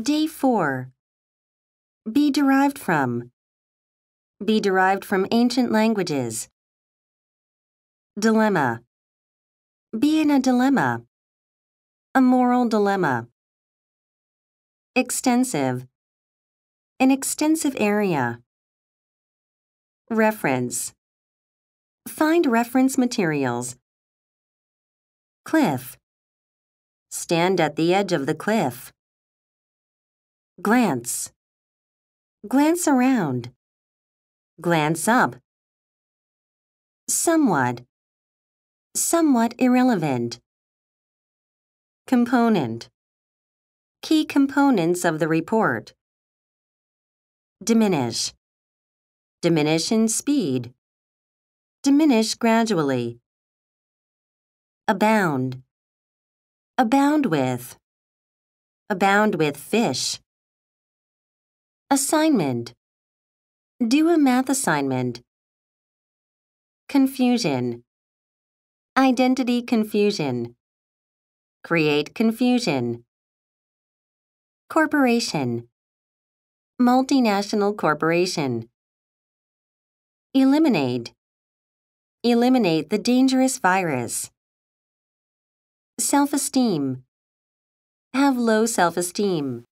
Day 4. Be derived from. Be derived from ancient languages. Dilemma. Be in a dilemma. A moral dilemma. Extensive. An extensive area. Reference. Find reference materials. Cliff. Stand at the edge of the cliff. Glance. Glance around. Glance up. Somewhat. Somewhat irrelevant. Component. Key components of the report. Diminish. Diminish in speed. Diminish gradually. Abound. Abound with. Abound with fish Assignment Do a math assignment. Confusion Identity confusion. Create confusion. Corporation Multinational corporation. Eliminate Eliminate the dangerous virus. Self esteem Have low self esteem.